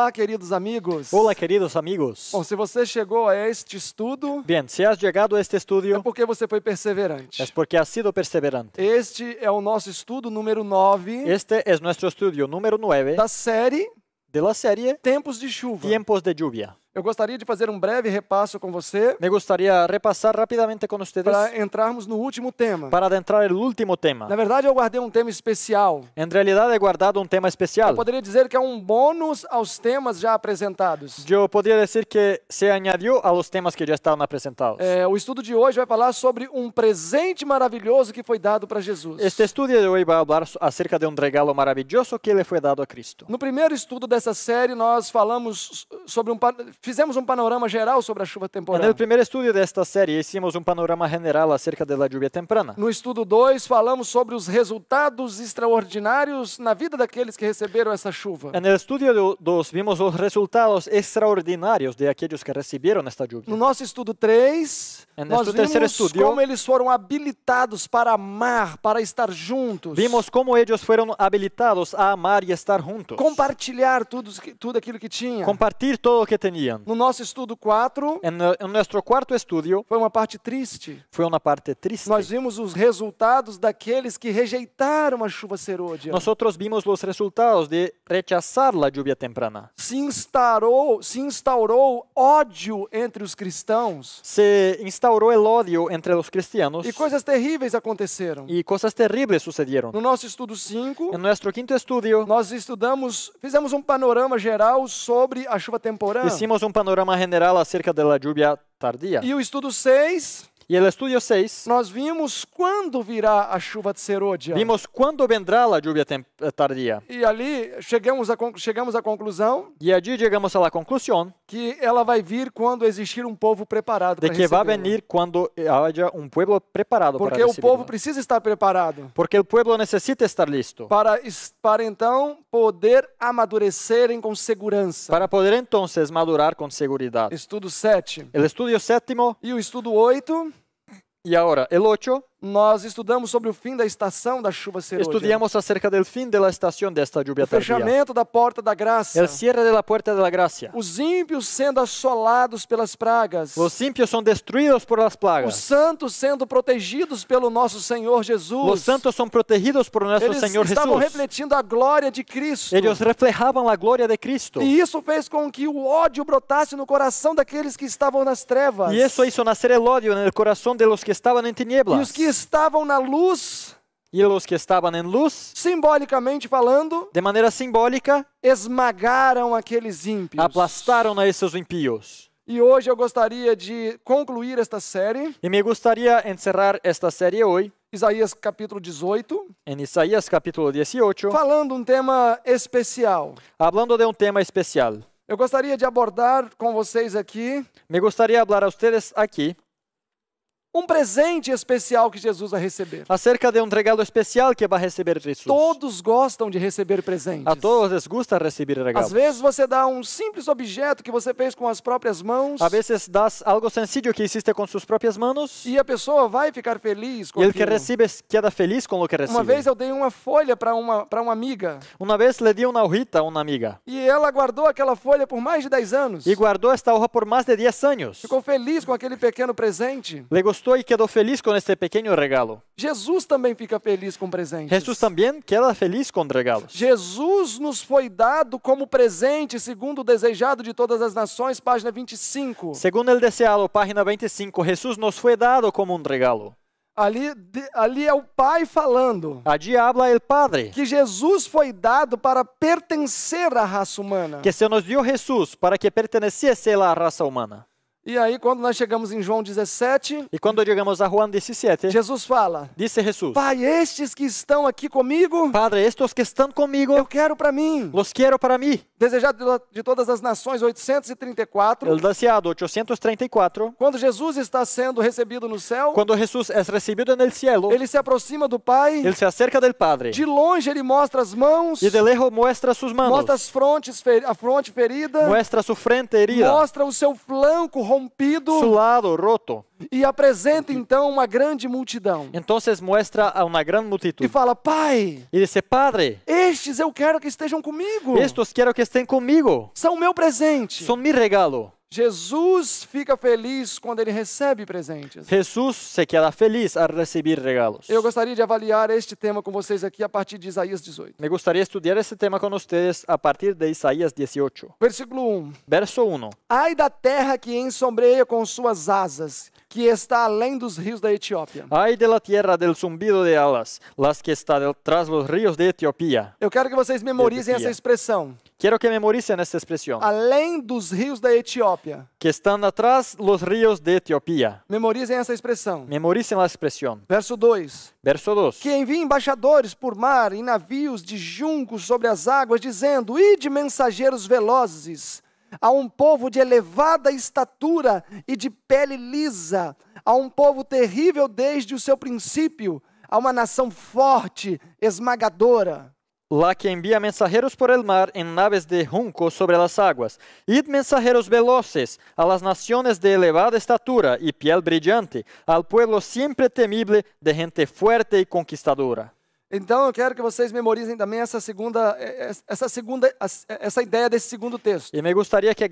Olá, queridos amigos. Olá, queridos amigos. Bom, se você chegou a este estudo, Bem, se has chegado a este estudio, é porque você foi perseverante. É porque has sido perseverante. Este é o nosso estudo número 9 Este é es nosso estudio número 9 da série Da série. Tempos de Chuva. Tempos de chuva. Eu gostaria de fazer um breve repasso com você. Me gostaria de repassar rapidamente com vocês. Para entrarmos no último tema. Para adentrar no último tema. Na verdade, eu guardei um tema especial. Em realidade, é guardado um tema especial. Eu poderia dizer que é um bônus aos temas já apresentados. Eu poderia dizer que se añadiu aos temas que já estavam apresentados. É, o estudo de hoje vai falar sobre um presente maravilhoso que foi dado para Jesus. Este estudo de hoje vai falar acerca de um regalo maravilhoso que ele foi dado a Cristo. No primeiro estudo dessa série, nós falamos sobre um Fizemos um panorama geral sobre a chuva temporânea. No primeiro estudo desta série, hicimos um panorama general acerca da chuva temprana. No estudo 2, falamos sobre os resultados extraordinários na vida daqueles que receberam essa chuva. No estudo 2, vimos os resultados extraordinários de aqueles que receberam esta chuva. No nosso estudo 3, nós vimos estudio, como eles foram habilitados para amar, para estar juntos. Vimos como eles foram habilitados a amar e estar juntos. Compartilhar tudo, tudo aquilo que tinha. Compartir tudo o que tinha brilhante. No nosso estudo 4, no nosso quarto estudo, foi uma parte triste. Foi uma parte triste. Nós vimos os resultados daqueles que rejeitaram a chuva serôdia. Nós outros vimos os resultados de rechaçar a chuva temprana. Se instaurou, se instaurou ódio entre os cristãos. Se instaurou o ódio entre os cristianos. E coisas terríveis aconteceram. E coisas terríveis sucederam. No nosso estudo 5, no nosso quinto estudo, nós estudamos, fizemos um panorama geral sobre a chuva temporânea. Hicimos temos um panorama general acerca da lluvia tardia. E o estudo 6 e no estudo 6, nós vimos quando virá a chuva de Serodia. Vimos quando vendrá a lluvia eh, tardia. E ali chegamos a chegamos à conclusão. E ali chegamos à conclusão que ela vai vir quando existir um povo preparado para De que vai venir quando haja um povo preparado Porque para Porque o povo precisa estar preparado. Porque o povo necessita estar listo. Para para então poder amadurecerem com segurança. Para poder então madurar com segurança. Estudo 7. O estudo sétimo. E o estudo 8. Y ahora el 8 nós estudamos sobre o fim da estação da chuva serôdia. Estudiamos acerca do fim da estação desta chuva tardia. O fechamento da porta da graça. El cierre da porta da graça. Os ímpios sendo assolados pelas pragas. Os ímpios são destruídos por as plagas. Os santos sendo protegidos pelo nosso Senhor Jesus. Os santos são protegidos por nosso Eles Senhor Jesus. Eles estavam refletindo a glória de Cristo. Eles reflejavam a glória de Cristo. E isso fez com que o ódio brotasse no coração daqueles que estavam nas trevas. E isso hizo nascer el ódio no coração de los que estavam em tinieblas. E os que estavam na luz e os que estavam em luz, simbolicamente falando, de maneira simbólica, esmagaram aqueles ímpios, aplastaram a esses impíos. E hoje eu gostaria de concluir esta série. E me gostaria de encerrar esta série hoje. Isaías capítulo 18. Em Isaías capítulo 18. Falando um tema especial. Falando de um tema especial. Eu gostaria de abordar com vocês aqui. Me gostaria de falar a vocês aqui um presente especial que Jesus vai receber. Acerca de um regalo especial que vai receber Jesus. Todos gostam de receber presentes. A todos les gusta receber regalos. Às vezes você dá um simples objeto que você fez com as próprias mãos. Às vezes dá algo sencillo que existe com suas próprias mãos. E a pessoa vai ficar feliz com E que recebe queda feliz com o que recebe. Uma vez eu dei uma folha para uma para uma amiga. Uma vez lhe dei uma hojita a uma amiga. E ela guardou aquela folha por mais de 10 anos. E guardou esta hoja por mais de 10 anos. Ficou feliz com aquele pequeno presente. Le gustó e quedó feliz com este pequeno regalo. Jesus também fica feliz com presentes. Jesus também queda feliz com regalos. Jesus nos foi dado como presente, segundo o desejado de todas as nações, página 25. Segundo el deseado, página 25, Jesus nos foi dado como um regalo. Ali, ali é o pai falando. A diabla o padre. Que Jesus foi dado para pertencer à raça humana. Que se nos deu Jesus para que pertenecesse à raça humana. E aí, quando nós chegamos em João 17, e quando chegamos a João 17, Jesus fala: Disse Jesus, Pai, estes que estão aqui comigo, Padre, estes que estão comigo, eu quero para mim, los quero para mim. Desejado de todas as nações, 834. El deseado, 834. Quando Jesus está sendo recebido no céu, quando Jesus é recebido no céu. ele se aproxima do Pai, ele se acerca do Padre. De longe ele mostra as mãos, e de lejos mostra suas mãos, mostra as frontes, a fronte ferida, mostra sua frente herida, mostra o seu flanco rompido, su roto. E apresenta então uma grande multidão. Então, muestra a uma grande multidão. E fala: Pai, e disse, Padre, estes eu quero que estejam comigo. Estes quero que estejam comigo. São meu presente. São meu regalo. Jesus fica feliz quando ele recebe presentes. Jesus se queda feliz al receber regalos. Eu gostaria de avaliar este tema com vocês aqui a partir de Isaías 18. Me gustaría estudar este tema com vocês a partir de Isaías 18. Versículo 1. Verso 1. Ai da terra que ensombreia com suas asas, que está além dos rios da Etiópia. Ai da terra del zumbido de alas, las que está detrás dos rios de Etiópia. Eu quero que vocês memorizem essa expressão. Quero que memorizem esta expressão. Além dos rios da Etiópia. Que atrás los ríos de Etiopía. Memorizem essa expressão. Memoricem a expressão. Verso 2. Verso 2. Que envie embaixadores por mar em navios de juncos sobre as águas, dizendo: Ide mensageiros velozes a um povo de elevada estatura e de pele lisa, a um povo terrível desde o seu princípio, a uma nação forte, esmagadora. la que envía mensajeros por el mar en naves de junco sobre las aguas. Id mensajeros veloces a las naciones de elevada estatura y piel brillante, al pueblo siempre temible de gente fuerte y conquistadora. Então eu quero que vocês memorizem também essa segunda, é, é, essa segunda, é, essa ideia desse segundo texto. E me gostaria que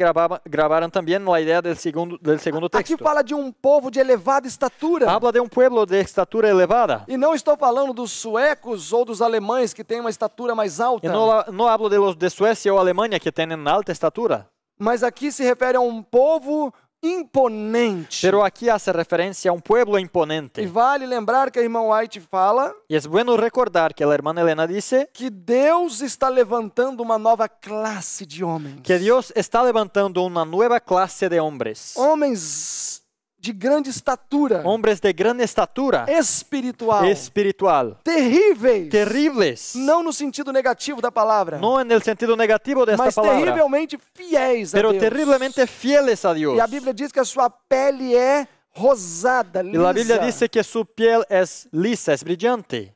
gravaram também a ideia desse segundo, desse segundo texto. Aqui fala de um povo de elevada estatura. Habla de um povo de estatura elevada. E não estou falando dos suecos ou dos alemães que têm uma estatura mais alta. E não, não hablo de los de Suécia ou Alemanha que têm alta estatura. Mas aqui se refere a um povo imponente. Pero aquí hace referência a um pueblo imponente. Y vale lembrar que a irmã White fala. E es bueno recordar que a irmã Helena disse que Deus está levantando uma nova classe de homens. Que Deus está levantando uma nova classe de homens. Homens de grande estatura. homens de grande estatura. Espiritual. Espiritual. Terríveis. Terríveis. Não no sentido negativo da palavra. Não é no sentido negativo desta palavra. Mas terrivelmente fiéis Pero a Deus. Pero terrivelmente fieles a Deus. E a Bíblia diz que a sua pele é rosada, lisa. E a Bíblia diz que a sua pele é lisa, é brilhante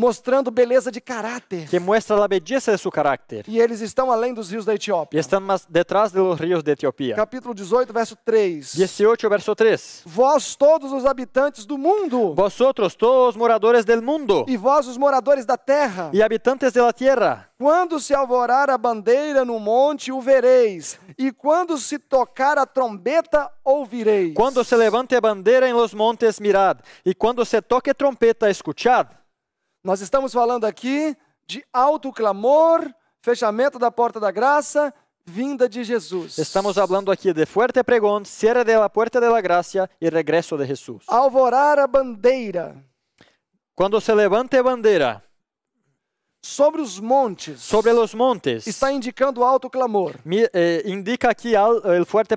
mostrando beleza de caráter. Que mostra a belleza de seu caráter. E eles estão além dos rios da Etiópia. Y están detrás dos rios da Etiópia Capítulo 18, verso 3. 18, verso 3. Vós todos os habitantes do mundo. outros todos os moradores do mundo. E vós os moradores da terra. E habitantes de terra. Quando se alvorar a bandeira no monte, o vereis, e quando se tocar a trombeta, ouvireis. Quando se levante a bandeira em los montes, mirad, e quando se toque trombeta escuchad. Nós estamos falando aqui de alto clamor, fechamento da porta da graça, vinda de Jesus. Estamos falando aqui de fuerte pregão, cierre de la puerta graça e regresso de Jesus. Alvorar a bandeira. Quando se levanta a bandeira. Sobre os montes. Sobre os montes. Está indicando alto clamor. Me, eh, indica aqui o forte fuerte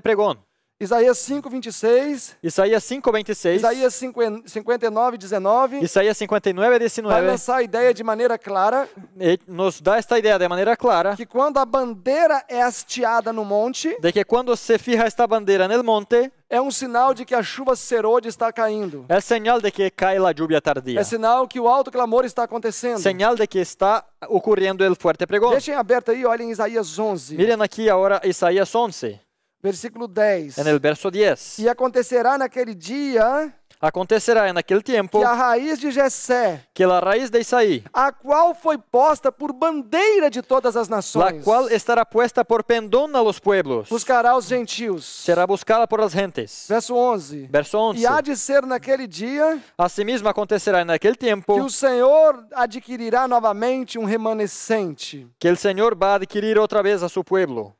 Isaías 5, 26. Isaías 5, 26. Isaías 5, 59, 19. Isaías 59, 19. Vai lançar a ideia de maneira clara. E nos dá esta ideia de maneira clara. Que quando a bandeira é hasteada no monte. De que quando se fija esta bandeira no monte. É um sinal de que a chuva serode está caindo. É sinal de que cai a lluvia tardia. É sinal que o alto clamor está acontecendo. Sinal de que está ocorrendo o forte pregão. Deixem aberto aí, olhem Isaías 11. Mirem aqui agora Isaías 11. Versículo 10. En el verso 10. E acontecerá naquele dia acontecerá naquele tempo que a raiz de Jessé, que a raiz de Isaí, a qual foi posta por bandeira de todas as nações, a qual estará posta por pendón aos pueblos, buscará os gentios, será buscada por as gentes. Verso 11. Verso 11. E há de ser naquele dia, assim mesmo acontecerá naquele tempo, que o Senhor adquirirá novamente um remanescente, que o Senhor vai adquirir outra vez a seu povo.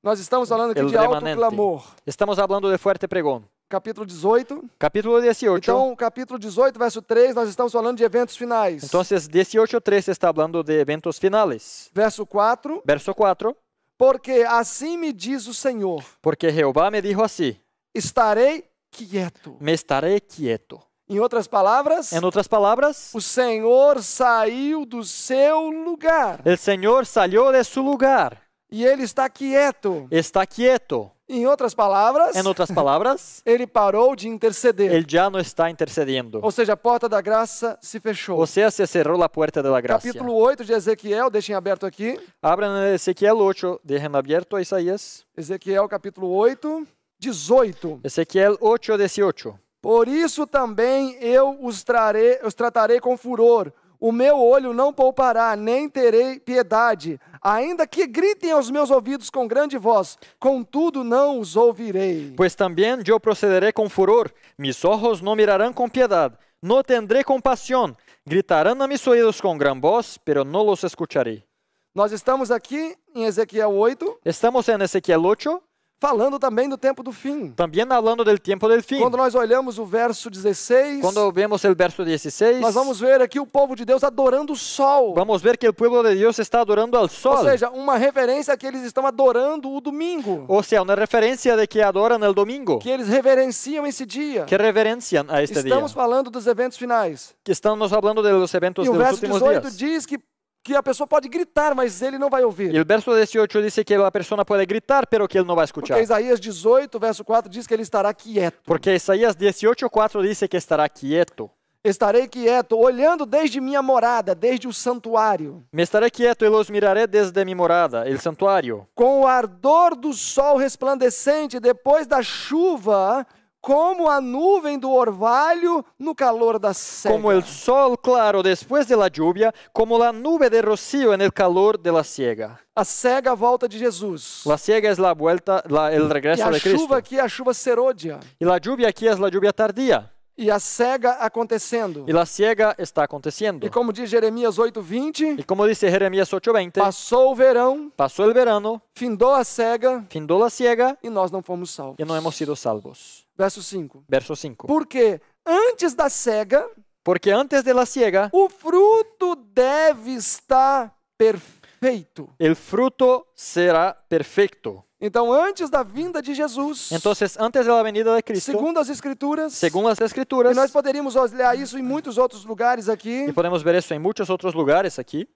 Nós estamos falando aqui de remanente. alto clamor. Estamos falando de forte pregão. Capítulo 18. Capítulo 18. Então, capítulo 18, verso 3, nós estamos falando de eventos finais. Então, 18, 3 está falando de eventos finais. Verso 4. Verso 4. Porque assim me diz o Senhor. Porque Jeová me dijo assim. Estarei quieto. Me estarei quieto. Em outras palavras, em outras palavras, o Senhor saiu do seu lugar. O Senhor saiu de seu lugar. E ele está quieto. Está quieto. Em outras palavras, em outras palavras, ele parou de interceder. Ele já não está intercedendo. Ou seja, a porta da graça se fechou. Você se cerrou a porta da graça. Capítulo 8 de Ezequiel, deixem aberto aqui. Abram Ezequiel 8, deixem aberto a Isaías. Ezequiel capítulo 8, 18. Ezequiel 8, 18. Por isso também eu os trarei, os tratarei com furor o meu olho não poupará, nem terei piedade, ainda que gritem aos meus ouvidos com grande voz, contudo não os ouvirei. Pois também eu procederei com furor, mis ojos não mirarão com piedade, não tendrei compaixão, gritarão a mis ouvidos com grande voz, pero não os escutarei. Nós estamos aqui em Ezequiel 8. Estamos em Ezequiel 8 falando também do tempo do fim. Também falando do tempo do fim. Quando nós olhamos o verso 16, Quando vemos o verso 16, nós vamos ver aqui o povo de Deus adorando o sol. Vamos ver que o povo de Deus está adorando o sol. Ou seja, uma referência que eles estão adorando o domingo. Ou seja, uma referência de que adoram o domingo. Que eles reverenciam esse dia. Que reverenciam a este estamos dia. Estamos falando dos eventos finais. Que estamos falando dos eventos e dos últimos dias. o verso 18 diz que que a pessoa pode gritar, mas ele não vai ouvir. E o verso 18 diz que a pessoa pode gritar, pero que ele não vai escutar. Porque Isaías 18, verso 4 diz que ele estará quieto. Porque Isaías 18, 4 diz que estará quieto. Estarei quieto, olhando desde minha morada, desde o santuário. Me estarei quieto e os mirarei desde minha morada, o santuário. Com o ardor do sol resplandecente, depois da chuva, como a nuvem do orvalho no calor da seca. Como o sol claro después de la lluvia, como la nuvem de rocío no calor de la siega. A cega volta de Jesus. A cega é a volta, la, el de Cristo. E a chuva aqui é a chuva serôdia. E la lluvia aqui é la lluvia tardia. E a cega acontecendo. E a cega está acontecendo. E como diz Jeremias 8:20. E como diz Jeremias 8:20. Passou o verão. Passou o verano. Findou a cega. Findou a cega. E nós não fomos salvos. E não hemos sido salvos. Verso 5. Verso 5. Porque antes da cega, porque antes de cega, o fruto deve estar perfeito. El fruto será perfeito. Então, antes da vinda de Jesus, então antes da venida de Cristo, segundo as escrituras, segundo as escrituras, e nós poderíamos olhar isso em muitos outros lugares aqui, e podemos ver isso em muitos outros lugares aqui.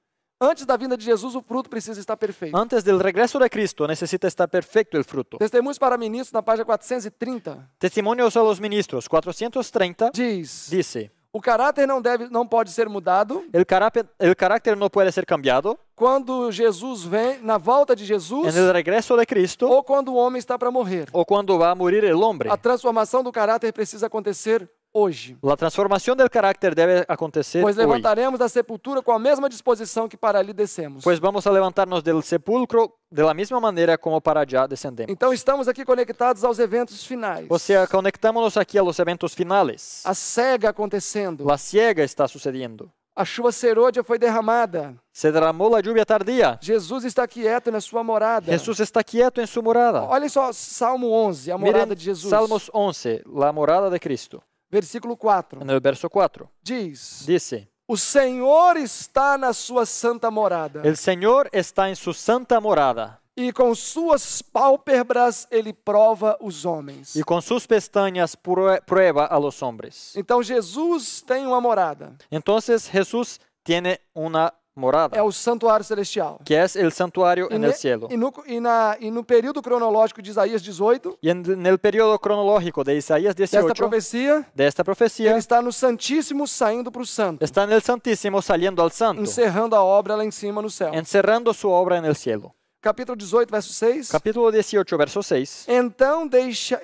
Antes da vinda de Jesus, o fruto precisa estar perfeito. Antes del regresso de Cristo, necessita estar perfeito o fruto. Testemunhos para ministros, na página 430. Testemunhos a los ministros, 430. Diz. Disse. O caráter não deve, não pode ser mudado. El caráter, el carácter no puede ser cambiado. Quando Jesus vem, na volta de Jesus. En regresso regreso de Cristo. Ou quando o homem está para morrer. Ou quando vai morrer o homem. A transformação do caráter precisa acontecer hoje. transformação do caráter deve acontecer Pois levantaremos hoje. da sepultura com a mesma disposição que para ali descemos. Pois vamos a levantar-nos do sepulcro da mesma maneira como para já descendemos. Então estamos aqui conectados aos eventos finais. Ou seja, conectamos-nos aqui aos eventos finais. A cega acontecendo. A cega está sucedendo. A chuva serôdia foi derramada. Se derramou a chuva tardia. Jesus está quieto na sua morada. Jesus está quieto em sua morada. Olhem só Salmo 11, a morada Miren, de Jesus. Salmos 11, a morada de Cristo. Versículo 4. No verso 4. Diz. Disse. O Senhor está na sua santa morada. O Senhor está em sua santa morada. E com suas pálpebras ele prova os homens. E com suas pestañas prova a los hombres. Então Jesus tem uma morada. Então Jesus tem uma morada. É o santuário celestial. Que é o santuário no céu. E no, e, e no período cronológico de Isaías 18. E no período cronológico de Isaías 18. Desta profecia. Desta profecia. Ele está no Santíssimo saindo para o Santo. Está no Santíssimo saindo ao Santo. Encerrando a obra lá em cima no céu. Encerrando sua obra no céu. Capítulo 18, verso 6. Capítulo 18, verso 6. Então deixa,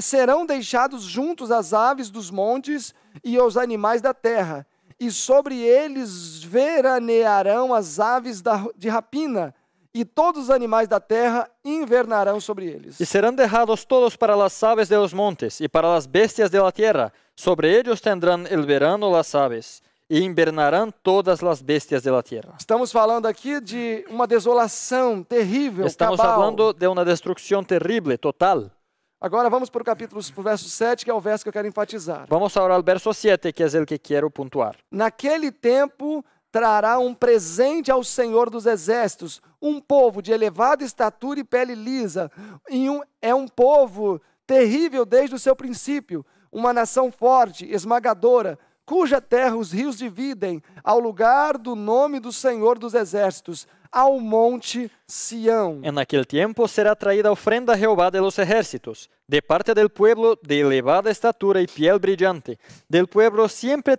serão deixados juntos as aves dos montes e os animais da terra e sobre eles veranearão as aves de rapina, e todos os animais da terra invernarão sobre eles. E serão derrados todos para as aves de los montes e para as bestias de la tierra, sobre eles tendrão el verano las aves e invernarão todas as bestias da terra. Estamos falando aqui de uma desolação terrível. Estamos cabal. falando de uma destruição terrível, total. Agora vamos para o capítulo, para o verso 7, que é o verso que eu quero enfatizar. Vamos agora ao verso 7, que é o que quero pontuar. Naquele tempo trará um presente ao Senhor dos Exércitos, um povo de elevada estatura e pele lisa, e um, é um povo terrível desde o seu princípio, uma nação forte, esmagadora, cuja terra os rios dividem, ao lugar do nome do Senhor dos Exércitos, ao monte Sião. En aquel tiempo será traída ofrenda a Jehová de los ejércitos, de parte del pueblo de elevada estatura y piel brillante, del pueblo siempre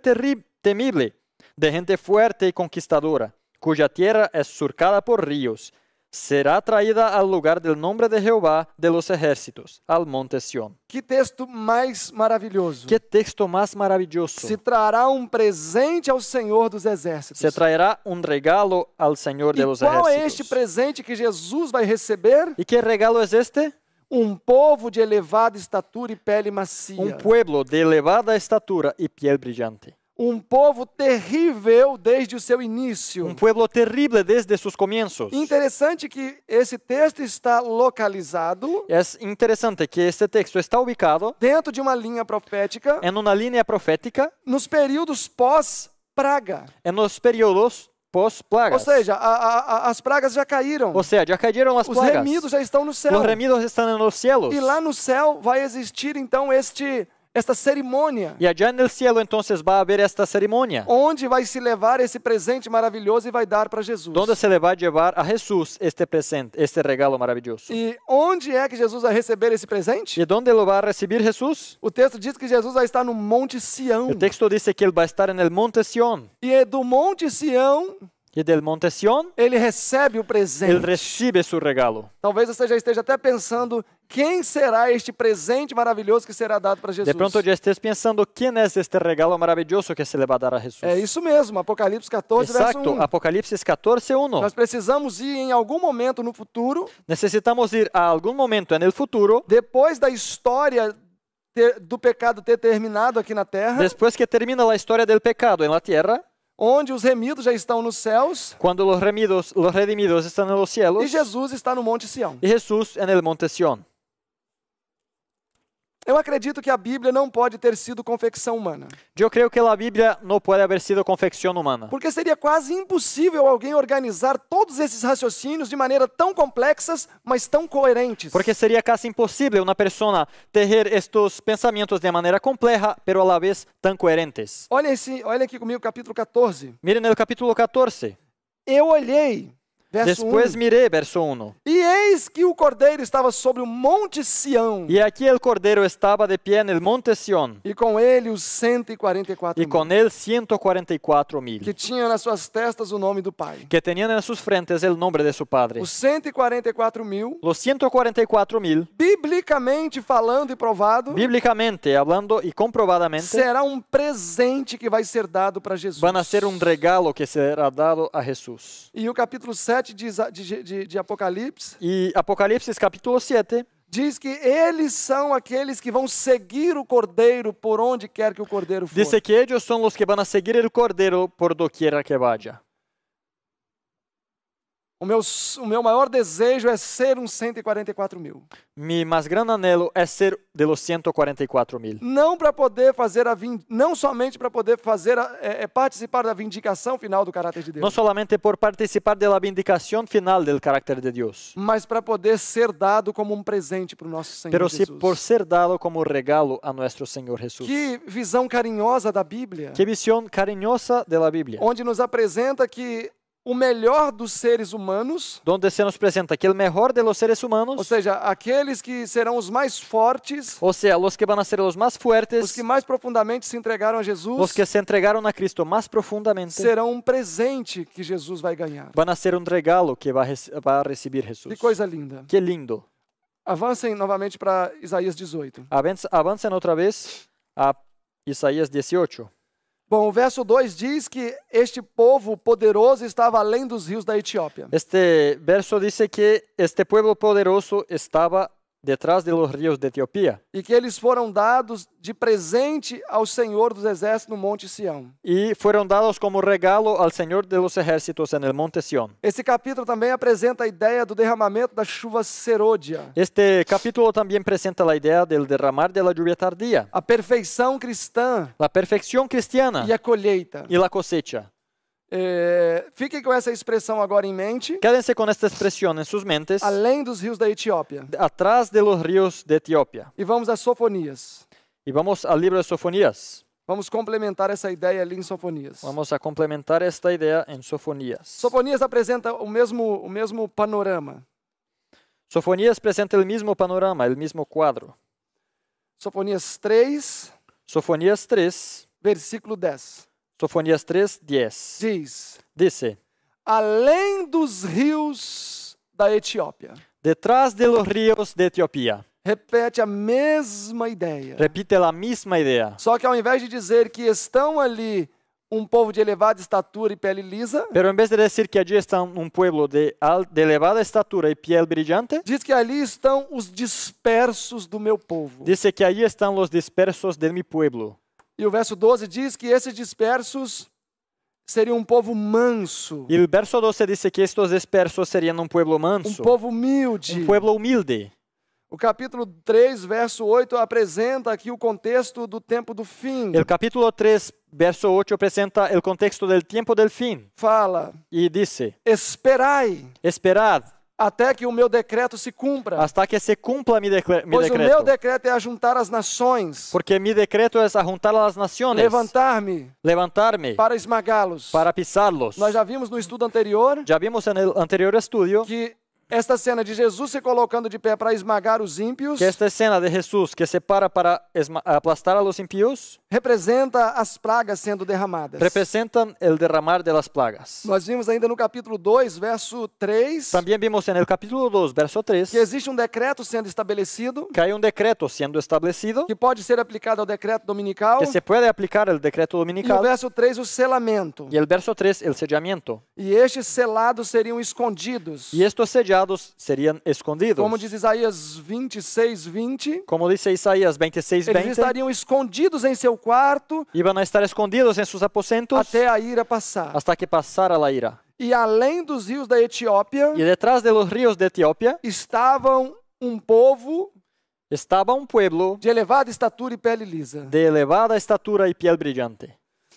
temible, de gente fuerte y conquistadora, cuya tierra es surcada por ríos, será traída ao lugar do nome de Jeová de los ejércitos, ao monte Sion. Que texto mais maravilhoso! Que texto mais maravilhoso! Se trará um presente ao Senhor dos exércitos. Se trairá um regalo ao Senhor e de los exércitos. E Qual é este presente que Jesus vai receber? E que regalo é es este? Um povo de elevada estatura e pele macia. Um pueblo de elevada estatura e pele brilhante. Um povo terrível desde o seu início. Um povo terrível desde seus começos. Interessante que esse texto está localizado. É interessante que esse texto está ubicado dentro de uma linha profética. é numa linha profética. Nos períodos pós-praga. é nos períodos pós-plagas. Ou seja, a, a, as pragas já caíram. Ou seja, já caíram as Os plagas. Os remidos já estão no céu. Os remidos estão nos céus. E lá no céu vai existir então este esta cerimônia. E allá no cielo então va a haber esta cerimônia. Onde vai se levar esse presente maravilhoso e vai dar para Jesus? Onde se le va a llevar a Jesús este presente, este regalo maravilhoso? E onde é que Jesus vai receber esse presente? E onde ele vai receber Jesus? O texto diz que Jesus vai estar no Monte Sião. O texto diz que ele vai estar no Monte Sião. E é do Monte Sião e del Monte Sion, ele recebe o presente. Ele recebe seu regalo. Talvez você já esteja até pensando quem será este presente maravilhoso que será dado para Jesus. De pronto já esteja pensando quem é este regalo maravilhoso que se lhe vai dar a Jesus. É isso mesmo, Apocalipse 14, Exato, verso 1. Apocalipse 14, 1. Nós precisamos ir em algum momento no futuro. Necessitamos ir a algum momento no futuro. Depois da história do pecado ter terminado aqui na terra. Depois que termina a história do pecado na terra onde os remidos já estão nos céus. Quando os remidos, os redimidos estão nos céus. E Jesus está no monte Sião. E Jesus é no monte Sião. Eu acredito que a Bíblia não pode ter sido confecção humana. Eu creio que a Bíblia não pode ter sido confecção humana. Porque seria quase impossível alguém organizar todos esses raciocínios de maneira tão complexas, mas tão coerentes. Porque seria quase impossível uma pessoa ter estes pensamentos de maneira complexa, pero a la vez tão coerentes. Olha esse, olha aqui comigo capítulo 14. Mire no capítulo 14. Eu olhei Verso Después um. miré, verso 1. E eis que o cordeiro estava sobre o monte Sião. E aqui o cordeiro estava de pé no monte Sião. E com ele os 144 e mil. E com ele 144 mil. Que tinham nas suas testas o nome do pai. Que tinham nas suas frentes o nome de seu padre. Os 144 mil. Os 144 mil. Biblicamente falando e provado. Biblicamente falando e comprovadamente. Será um presente que vai ser dado para Jesus. vai a ser um regalo que será dado a Jesus. E o capítulo 7 7 de, de, de Apocalipse. E Apocalipse capítulo 7 diz que eles são aqueles que vão seguir o cordeiro por onde quer que o cordeiro for. Diz que eles são os que vão seguir o cordeiro por doquiera que vaya. O meu, o meu maior desejo é ser um 144 mil. Mi mais grande anelo é ser de los 144 mil. Não para poder fazer a vin... não somente para poder fazer a, é, é, participar da vindicação final do caráter de Deus. Não somente por participar de la vindicação final do caráter de Deus. Mas para poder ser dado como um presente para o nosso Senhor Pero Jesus. Pero por ser dado como regalo a nosso Senhor Jesus. Que visão carinhosa da Bíblia. Que visão carinhosa da Bíblia. Onde nos apresenta que o melhor dos seres humanos. Donde se nos aquele melhor de los seres humanos. Ou seja, aqueles que serão os mais fortes. Ou seja, os que vão ser os mais fortes. Os que mais profundamente se entregaram a Jesus. Os que se entregaram a Cristo mais profundamente. Serão um presente que Jesus vai ganhar. Vão ser um regalo que vai, vai receber Jesus. Que coisa linda. Que lindo. Avancem novamente para Isaías 18. Avancem outra vez a Isaías 18. Bom, o verso 2 diz que este povo poderoso estava além dos rios da Etiópia. Este verso diz que este povo poderoso estava detrás de los rios de Etiopia. E que eles foram dados de presente ao Senhor dos Exércitos no Monte Sião. E foram dados como regalo ao Senhor dos Exércitos no Monte Sião. Esse capítulo também apresenta a ideia do derramamento da chuva serôdia. Este capítulo também apresenta a ideia do derramar de la lluvia tardia. A perfeição cristã. a perfeição cristiana. E a colheita. E a cosecha. Eh, é, fiquem com essa expressão agora em mente. se com esta expressão em suas mentes. Além dos rios da Etiópia. Atrás de los rios de Etiópia. E vamos a Sofonias. E vamos ao livro de Sofonias. Vamos complementar essa ideia ali em Sofonias. Vamos a complementar esta ideia em Sofonias. Sofonias apresenta o mesmo o mesmo panorama. Sofonias apresenta o mesmo panorama, o mesmo quadro. Sofonias 3, Sofonias 3, versículo 10. Sofonias 3, 10. Diz: disse Além dos rios da Etiópia. Detrás de los ríos de Etiopía. Repete a mesma ideia. Repite a mesma ideia. Só que ao invés de dizer que estão ali um povo de elevada estatura e pele lisa. Pero em vez de dizer que ali está um povo de, de, elevada estatura e pele brilhante, diz que ali estão os dispersos do meu povo. Diz que ali estão os dispersos de meu povo. E o verso 12 diz que esses dispersos seriam um povo manso. E o verso 12 diz que estes dispersos seriam um povo manso. Um povo humilde. Um povo humilde. O capítulo 3, verso 8 apresenta aqui o contexto do tempo do fim. O capítulo 3, verso 8 apresenta o contexto do tempo do fim. Fala. E disse: Esperai. Esperad até que o meu decreto se cumpra. Hasta que se cumpla mi, decreto. Pois o meu decreto é juntar as nações. Porque mi decreto é juntar as nações. Levantar-me. Levantar-me. Para esmagá-los. Para pisá-los. Nós já vimos no estudo anterior. Já vimos no anterior estudo que esta cena de Jesus se colocando de pé para esmagar os ímpios. Que esta cena de Jesus que se para para aplastar a los impíos. Representa as pragas sendo derramadas. Representam o derramar de las plagas. Nós vimos ainda no capítulo 2, verso 3. Também vimos no capítulo 2, verso 3. Que existe um decreto sendo estabelecido. Que há um decreto sendo estabelecido. Que pode ser aplicado ao decreto dominical. Que se pode aplicar ao decreto dominical. E no verso 3, o selamento. E o verso 3, o sediamento. E estes selados seriam escondidos. E estes sediados pecados seriam escondidos. Como diz Isaías 26, 20. Como disse Isaías 26, 20. Eles estariam escondidos em seu quarto. Iban a estar escondidos em seus aposentos. Até a ira passar. Até que passara a ira. E além dos rios da Etiópia. E detrás dos rios da Etiópia. Estavam um povo. Estava um povo De elevada estatura e pele lisa. De elevada estatura e pele brilhante.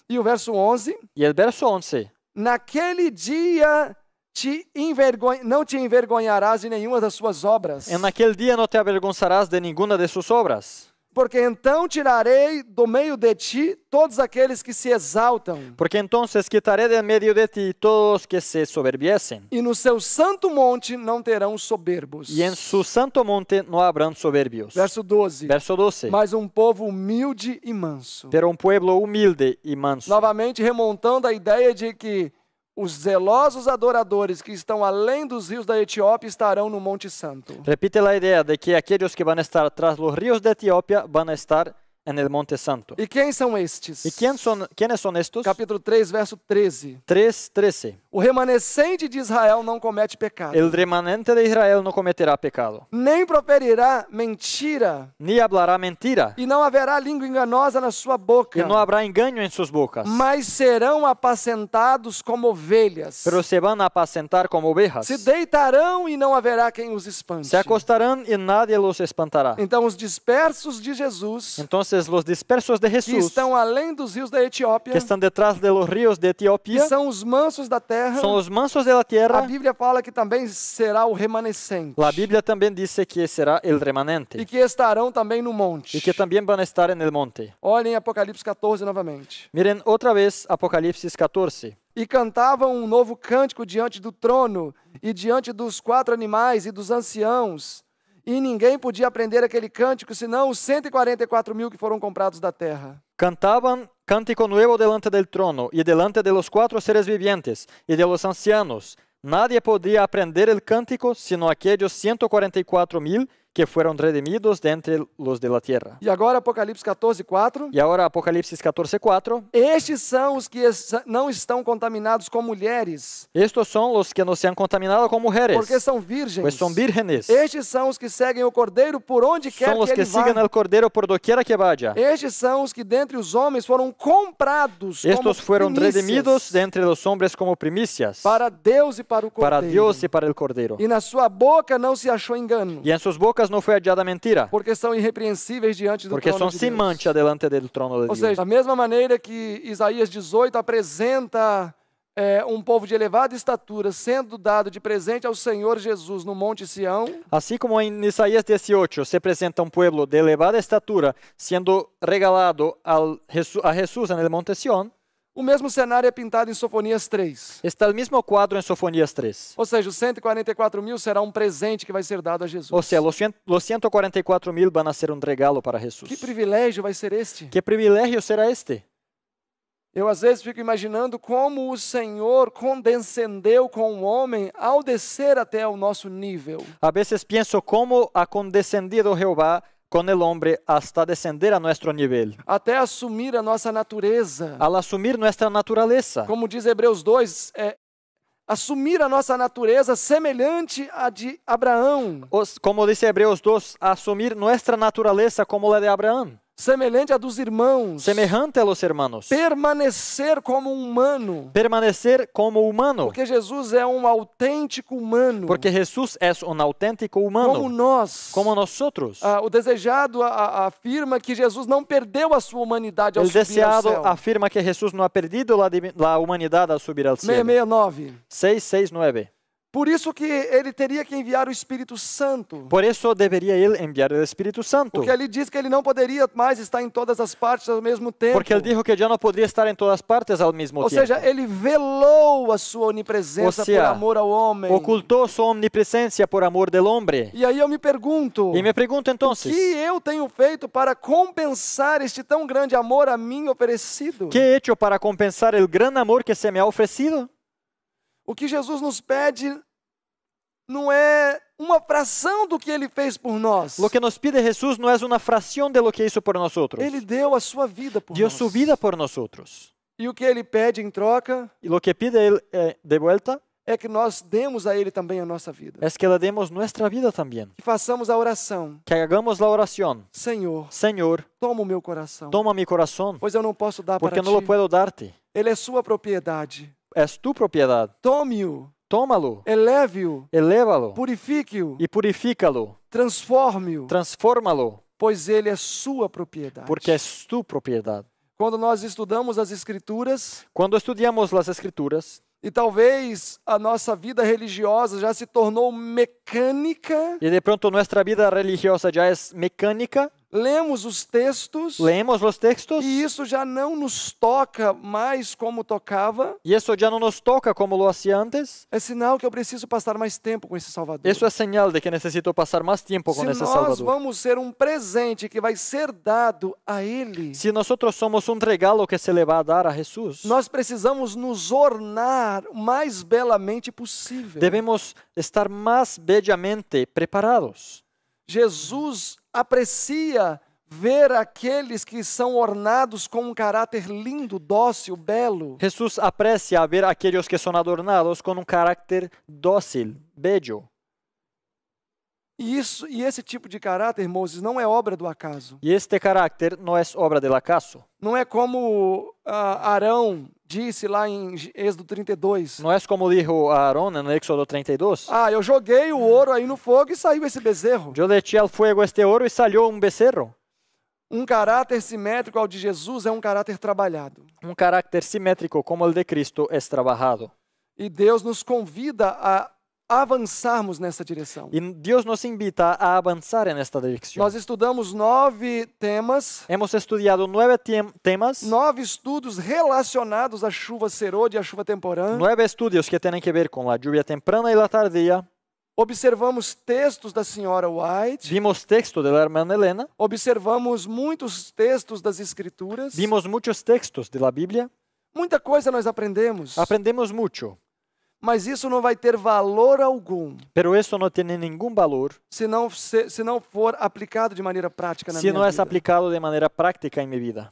E o verso 11. E o verso 11. Naquele dia te envergonha, não te envergonharás de nenhuma das suas obras. Em aquel dia não te avergonçarás de nenhuma de suas obras. Porque então tirarei do meio de ti todos aqueles que se exaltam. Porque então quitarei de meio de ti todos que se soberbiecem. E no seu santo monte não terão soberbos. E em seu santo monte não habrão soberbios. Verso 12. Verso 12. Mas um povo humilde e manso. Pero um pueblo humilde e manso. Novamente remontando a ideia de que os zelosos adoradores que estão além dos rios da Etiópia estarão no Monte Santo. Repite a ideia de que aqueles que vão estar atrás dos rios da Etiópia vão estar no Monte Santo. E quem são estes? E quem são, quem são estes? Capítulo 3, verso 13. 3, 13. O remanescente de Israel não comete pecado. El remanente de Israel não cometerá pecado. Nem proferirá mentira. Nem hablará mentira. E não haverá língua enganosa na sua boca. E não haverá engano em suas bocas. Mas serão apacentados como ovelhas. Pero se van a apacentar como ovelhas. Se deitarão e não haverá quem os espante. Se acostarão e nada os espantará. Então os dispersos de Jesus. Então os dispersos de Jesus. Que estão além dos rios da Etiópia. Que estão detrás de los rios de Etiópia. Que são os mansos da terra terra. São os mansos da terra. A Bíblia fala que também será o remanescente. La Bíblia também disse que será o remanente. E que estarão também no monte. E que também vão estar no monte. Olhem Apocalipse 14 novamente. Miren outra vez Apocalipse 14 e cantavam um novo cântico diante do trono e diante dos quatro animais e dos anciãos. E ninguém podia aprender aquele cântico senão os 144 mil que foram comprados da terra. Cantavam cántico nuevo delante del trono y delante de los cuatro seres vivientes y de los ancianos. Nadie podría aprender el cántico sino aquellos 144 mil que foram redimidos dentre entre los de la tierra. E agora Apocalipse 14:4. E agora Apocalipse 14:4. Estes são os que não estão contaminados com mulheres. Estes são os que não se han contaminado com mulheres. Porque são virgens. Pois são vírgenes. Estes são os que seguem o cordeiro por onde quer que ele vá. São os que sigam o cordeiro por doquiera que vaya. Estes são os que dentre os homens foram comprados Estos como fueron primícias. redimidos de os homens como primícias. Para Deus e para o cordeiro. Para Deus e para o cordeiro. E na sua boca não se achou engano. E em suas bocas Lucas não foi adiada mentira? Porque são irrepreensíveis diante do Porque trono são de simante adiante do trono de Ou seja, da mesma maneira que Isaías 18 apresenta é, um povo de elevada estatura sendo dado de presente ao Senhor Jesus no Monte Sião. Assim como em Isaías 18 se apresenta um povo de elevada estatura sendo regalado a Jesus né, no Monte Sião. O mesmo cenário é pintado em Sofonias 3. Está o mesmo quadro em Sofonias 3. Ou seja, os 144 mil será um presente que vai ser dado a Jesus. Ou seja, os 144 mil vão ser um regalo para Jesus. Que privilégio vai ser este? Que privilégio será este? Eu às vezes fico imaginando como o Senhor condescendeu com o homem ao descer até o nosso nível. Às vezes penso como ha condescendido Jeová con el hombre hasta descender a nuestro nivel. Até assumir a nossa natureza. Al assumir nuestra naturaleza. Como diz Hebreus 2, é, assumir a nossa natureza semelhante à de Abraão. como diz Hebreus 2, assumir nossa natureza como a de Abraão semelhante a dos irmãos. Semelhante a los hermanos. Permanecer como humano. Permanecer como humano. Porque Jesus é um autêntico humano. Porque Jesus é um autêntico humano. Como nós. Como nós outros. Ah, o desejado afirma que Jesus não perdeu a sua humanidade ao El subir ao céu. O desejado afirma que Jesus não ha perdido a humanidade ao subir ao céu. 669. 669. Por isso que ele teria que enviar o Espírito Santo. Por isso deveria ele enviar o Espírito Santo. Porque ele diz que ele não poderia mais estar em todas as partes ao mesmo tempo. Porque ele disse que já não poderia estar em todas as partes ao mesmo Ou tempo. Ou seja, ele velou a sua onipresença seja, por amor ao homem. Ocultou sua omnipresença por amor do homem. E aí eu me pergunto. E me pergunto então. O que eu tenho feito para compensar este tão grande amor a mim oferecido? Que he hecho para compensar o grande amor que se me ha oferecido? O que Jesus nos pede não é uma fração do que ele fez por nós. O que nos pide Jesus não é uma fração de lo que hizo por nosotros. Ele deu a sua vida por Dio nós. Dio su vida por outros. E o que ele pede em troca? E o que pide ele eh, de volta? É que nós demos a ele também a nossa vida. Es é que le demos nossa vida também. Que façamos a oração. Que hagamos a oração. Senhor. Senhor. Toma o meu coração. Toma meu coração. Pois eu não posso dar para ti. Porque não lo puedo darte. Ele é sua propriedade és tu propriedade. Tome-o. Toma-lo. Eleve-o. Eleva-lo. Purifique-o. E purifica-lo. Transforme-o. Transforma-lo. Pois ele é sua propriedade. Porque és tu propriedade. Quando nós estudamos as escrituras, quando estudamos as escrituras, e talvez a nossa vida religiosa já se tornou mecânica. E de pronto nossa vida religiosa já é mecânica lemos os textos. Lemos os textos. E isso já não nos toca mais como tocava. E isso já não nos toca como lo hacía antes. É sinal que eu preciso passar mais tempo com esse Salvador. Isso é sinal de que necessito passar mais tempo com Se esse Salvador. Se nós vamos ser um presente que vai ser dado a Ele. Se nós somos um regalo que se le a dar a Jesus. Nós precisamos nos ornar mais belamente possível. Devemos estar mais belamente preparados. Jesus aprecia ver aqueles que são ornados com um caráter lindo, dócil, belo. Jesus aprecia ver aqueles que são adornados com um caráter dócil, belo. E, isso, e esse tipo de caráter, Moses, não é obra do acaso. E este caráter não é obra do acaso. Não é como uh, Arão disse lá em Êxodo 32. Não é como disse Aarón né, no Éxodo 32? Ah, eu joguei o ouro aí no fogo e saiu esse bezerro. Yo eché al este ouro e saiu um becerro. Um caráter simétrico ao de Jesus é um caráter trabalhado. Um caráter simétrico como o de Cristo é trabalhado. E Deus nos convida a avançarmos nessa direção. E Deus nos invita a avançar nesta direção. Nós estudamos nove temas. Hemos estudado nove temas. Nove estudos relacionados à chuva serôdia e à chuva temporã. Nove estudos que têm a ver com a chuva temprana e a tardia. Observamos textos da senhora White. Vimos texto da irmã Helena. Observamos muitos textos das escrituras. Vimos muitos textos da Bíblia. Muita coisa nós aprendemos. Aprendemos muito mas isso não vai ter valor algum. Pero isso não tem nenhum valor. Se não se, se não for aplicado de maneira prática na minha vida. Se não é aplicado de maneira prática em minha vida.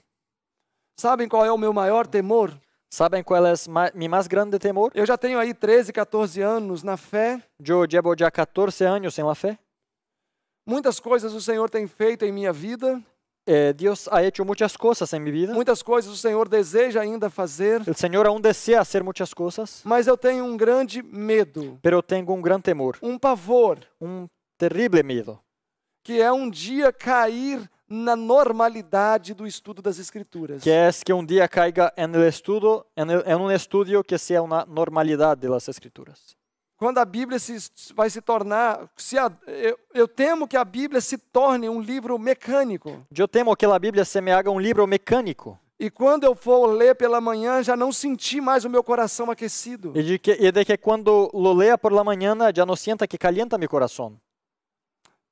Sabem qual é o meu maior temor? Sabem qual é o meu mais grande temor? Eu já tenho aí 13, 14 anos na fé. Eu llevo já 14 anos em la fé. Muitas coisas o Senhor tem feito em minha vida. Eh, Dios ha hecho muchas cosas en mi vida. Muitas coisas o Senhor deseja ainda fazer. El Señor aún desea hacer muitas coisas. Mas eu tenho um grande medo. Pero tenho um grande temor. Um pavor. Um terrível medo. Que é um dia cair na normalidade do estudo das escrituras. Que é que um dia caiga em estudo, em um estudo que seja uma normalidade das escrituras quando a Bíblia se, vai se tornar, se a, eu, eu, temo que a Bíblia se torne um livro mecânico. Eu temo que a Bíblia se me um livro mecânico. E quando eu for ler pela manhã, já não senti mais o meu coração aquecido. E de que, e de que quando lo leia por la manhã, já não sinta que calienta meu coração.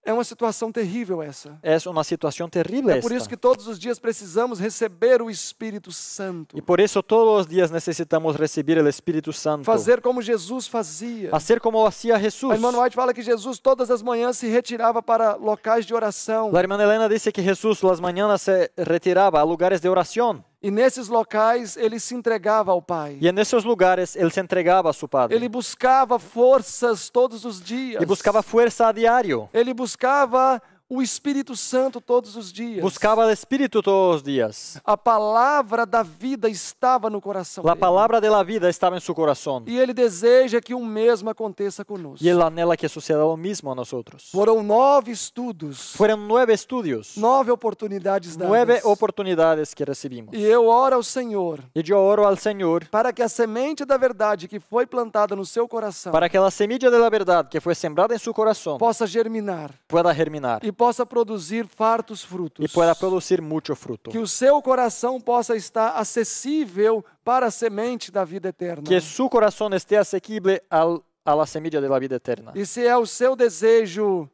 É uma situação terrível essa. É uma situação terrível É por isso que todos os dias precisamos receber o Espírito Santo. E por isso todos os dias necessitamos receber o Espírito Santo. Fazer como Jesus fazia. Fazer como fazia Jesus. A irmã White fala que Jesus todas as manhãs se retirava para locais de oração. A irmã Helena disse que Jesus as manhãs se retirava a lugares de oração. E nesses locais ele se entregava ao Pai. E é nesses lugares ele se entregava a seu Padre. Ele buscava forças todos os dias. Ele buscava força a diário. Ele buscava o Espírito Santo todos os dias. Buscava o Espírito todos os dias. A palavra da vida estava no coração. A palavra da vida estava em seu coração. E ele deseja que o mesmo aconteça conosco. E ele anela que suceda o mesmo a nós outros. Foram nove estudos. Foram nove estudos. Nove oportunidades dadas. Nove oportunidades que recebimos. E eu oro ao Senhor. E eu oro ao Senhor. Para que a semente da verdade que foi plantada no seu coração. Para que a semente da verdade que foi sembrada em seu coração. Possa germinar. Pueda germinar. E possa produzir fartos frutos. e pueda produzir mucho fruto. Que o seu coração possa estar acessível para a semente da vida eterna. Que seu coração esteja acessível à a la semilla de vida eterna. E se é o seu desejo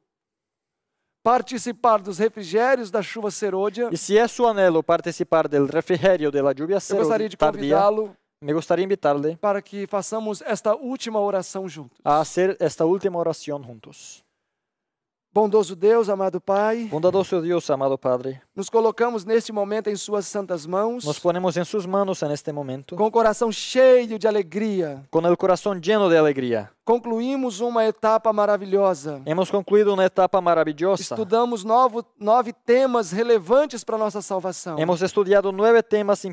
participar dos refrigérios da chuva serôdia. E se é seu anelo participar do refrigério da chuva serôdia, eu gostaria de convidá-lo. Me gostaria de invitá-lo para que façamos esta última oração juntos. A fazer esta última oração juntos. Bondoso Deus, amado Pai. Bondadoso Deus, amado Padre. Nos colocamos neste momento em suas santas mãos. Nos ponemos em suas mãos neste momento. Com o coração cheio de alegria. Com o coração cheio de alegria. Concluímos uma etapa maravilhosa. Hemos concluído uma etapa maravilhosa. Estudamos novo, nove temas relevantes para nossa salvação. Hemos estudado nove temas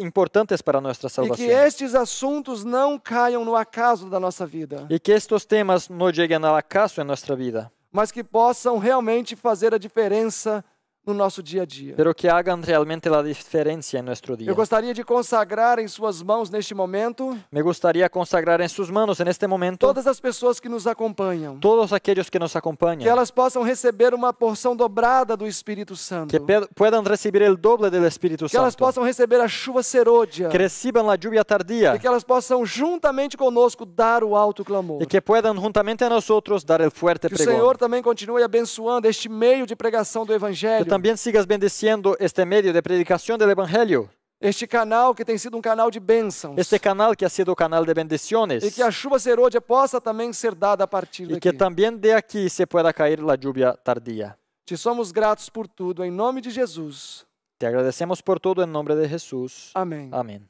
importantes para nossa salvação. E que estes assuntos não caiam no acaso da nossa vida. E que estes temas não cheguem ao acaso em nossa vida mas que possam realmente fazer a diferença no nosso dia a dia. Pero que hagan realmente a diferença em nosso dia. Eu gostaria de consagrar em suas mãos neste momento. Me gostaria consagrar em suas mãos neste momento. Todas as pessoas que nos acompanham. Todos aqueles que nos acompanham. Que elas possam receber uma porção dobrada do Espírito Santo. Que puedan receber o doble do Espírito Santo. Que elas possam receber a chuva serôdia. Que recebam a lluvia tardia. E que elas possam juntamente conosco dar o alto clamor. E que puedan juntamente a nós outros dar o fuerte pregão. Que o Senhor também continue abençoando este meio de pregação do evangelho. Também sigas bendecendo este meio de predicação do Evangelho, Este canal que tem sido um canal de bênçãos. Este canal que ha sido um canal de bendiciones. E que a chuva serôdia possa também ser dada a partir e daqui. E que também de aqui se pueda cair a lluvia tardia. Te somos gratos por tudo em nome de Jesus. Te agradecemos por tudo em nome de Jesus. Amém. Amém.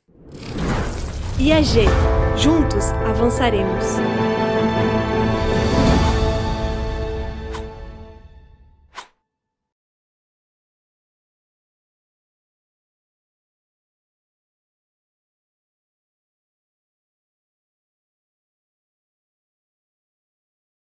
IAG, juntos avançaremos.